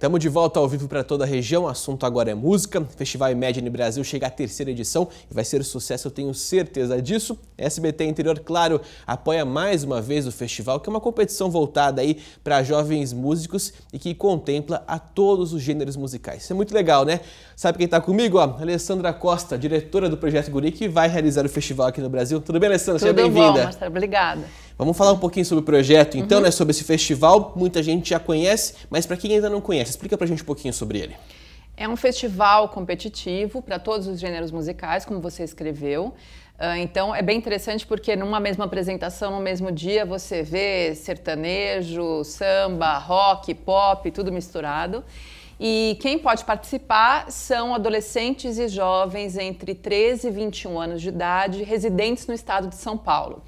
Estamos de volta ao vivo para toda a região. O assunto agora é música. Festival Imagine Brasil chega à terceira edição e vai ser um sucesso, eu tenho certeza disso. SBT Interior, claro, apoia mais uma vez o festival, que é uma competição voltada aí para jovens músicos e que contempla a todos os gêneros musicais. Isso é muito legal, né? Sabe quem está comigo? Ó, Alessandra Costa, diretora do Projeto Guri, que vai realizar o festival aqui no Brasil. Tudo bem, Alessandra? Tudo Seja bem-vinda. bom, Obrigada. Vamos falar um pouquinho sobre o projeto, então, uhum. né, sobre esse festival. Muita gente já conhece, mas para quem ainda não conhece, explica para a gente um pouquinho sobre ele. É um festival competitivo para todos os gêneros musicais, como você escreveu. Ah, então é bem interessante porque numa mesma apresentação, no mesmo dia, você vê sertanejo, samba, rock, pop, tudo misturado. E quem pode participar são adolescentes e jovens entre 13 e 21 anos de idade, residentes no estado de São Paulo.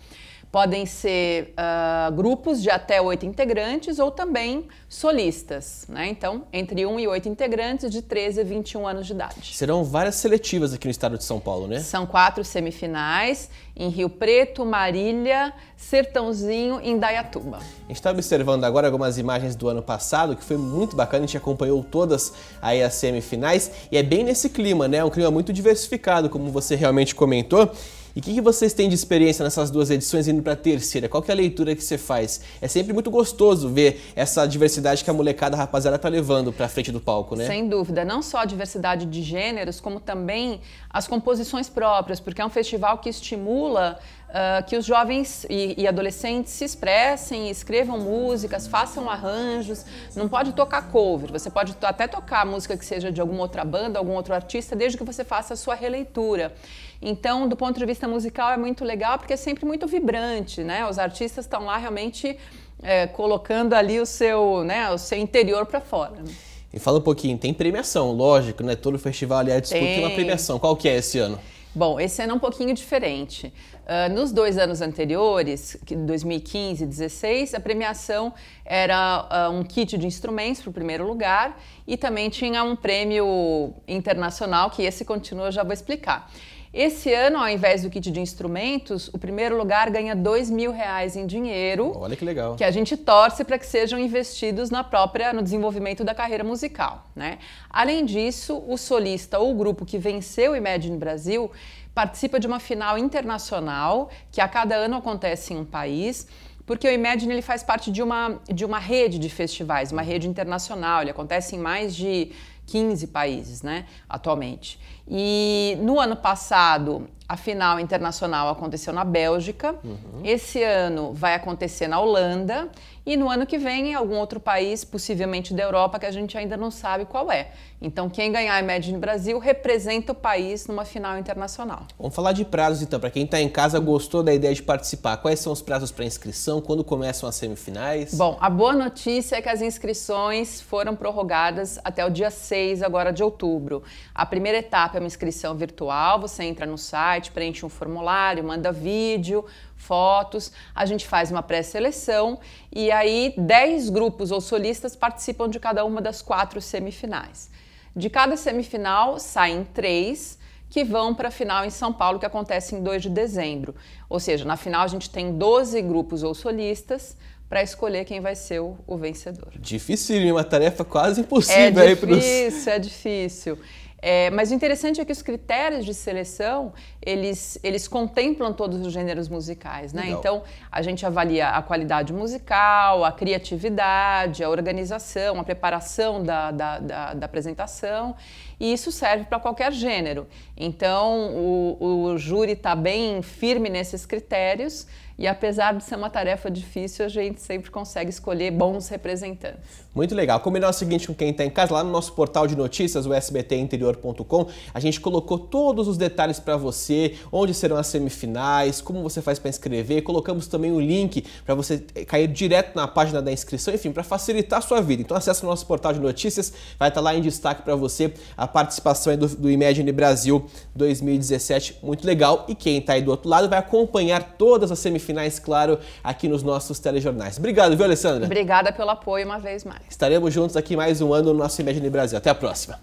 Podem ser uh, grupos de até oito integrantes ou também solistas, né? Então, entre um e oito integrantes de 13 a 21 anos de idade. Serão várias seletivas aqui no estado de São Paulo, né? São quatro semifinais em Rio Preto, Marília, Sertãozinho e Indaiatuba. A gente está observando agora algumas imagens do ano passado, que foi muito bacana, a gente acompanhou todas aí as semifinais, e é bem nesse clima, né? Um clima muito diversificado, como você realmente comentou. E o que, que, vocês têm de experiência nessas duas edições indo para a terceira? Qual que é a leitura que você faz? É sempre muito gostoso ver essa diversidade que a molecada a rapaziada tá levando para frente do palco, né? Sem dúvida, não só a diversidade de gêneros, como também as composições próprias, porque é um festival que estimula ah, que os jovens e, e, adolescentes se expressem, escrevam músicas, façam arranjos. Não pode tocar cover, você pode até tocar música que seja de alguma outra banda, algum outro artista, desde que você faça a sua releitura. Então, do ponto de vista musical, é muito legal porque é sempre muito vibrante, né? Os artistas estão lá realmente é, colocando ali o seu, né, o seu interior para fora. Né? E fala um pouquinho, tem premiação, lógico, né? Todo festival, aliás, é discute tem. uma premiação. Qual que é esse ano? Bom, esse ano é um pouquinho diferente. Uh, nos dois anos anteriores, 2015 e 2016, a premiação era uh, um kit de instrumentos para o primeiro lugar e também tinha um prêmio internacional, que esse continua, já vou explicar. Esse ano, ao invés do kit de instrumentos, o primeiro lugar ganha dois mil reais em dinheiro. Olha que legal. Que a gente torce para que sejam investidos na própria no desenvolvimento da carreira musical, né? Além disso, o solista ou o grupo que venceu o Imagine Brasil participa de uma final internacional que a cada ano acontece em um país porque o Imagine ele faz parte de uma, de uma rede de festivais, uma rede internacional, ele acontece em mais de 15 países, né, atualmente. E no ano passado, a final internacional aconteceu na Bélgica, uhum. esse ano vai acontecer na Holanda, e no ano que vem em algum outro país, possivelmente da Europa, que a gente ainda não sabe qual é. Então, quem ganhar a Imagine Brasil representa o país numa final internacional. Vamos falar de prazos então, para quem está em casa gostou da ideia de participar. Quais são os prazos para inscrição? Quando começam as semifinais? Bom, a boa notícia é que as inscrições foram prorrogadas até o dia 6 agora de outubro. A primeira etapa é uma inscrição virtual, você entra no site, preenche um formulário, manda vídeo, fotos, a gente faz uma pré-seleção e aí 10 grupos ou solistas participam de cada uma das quatro semifinais. De cada semifinal saem três que vão para a final em São Paulo, que acontece em 2 de dezembro. Ou seja, na final a gente tem 12 grupos ou solistas para escolher quem vai ser o, o vencedor. Difícil, uma tarefa quase é impossível. É difícil, pros... é difícil. É, mas o interessante é que os critérios de seleção eles, eles contemplam todos os gêneros musicais, né? Legal. Então, a gente avalia a qualidade musical, a criatividade, a organização, a preparação da, da, da, da apresentação, e isso serve para qualquer gênero. Então, o, o júri está bem firme nesses critérios, e apesar de ser uma tarefa difícil, a gente sempre consegue escolher bons representantes. Muito legal. Combinar o seguinte com quem está em casa, lá no nosso portal de notícias, o sbtinterior.com, a gente colocou todos os detalhes para você onde serão as semifinais, como você faz para inscrever. Colocamos também o link para você eh, cair direto na página da inscrição, enfim, para facilitar a sua vida. Então acesse o nosso portal de notícias, vai estar tá lá em destaque para você a participação do, do Imagine Brasil 2017, muito legal. E quem está aí do outro lado vai acompanhar todas as semifinais, claro, aqui nos nossos telejornais. Obrigado, viu, Alessandra? Obrigada pelo apoio uma vez mais. Estaremos juntos aqui mais um ano no nosso Imagine Brasil. Até a próxima.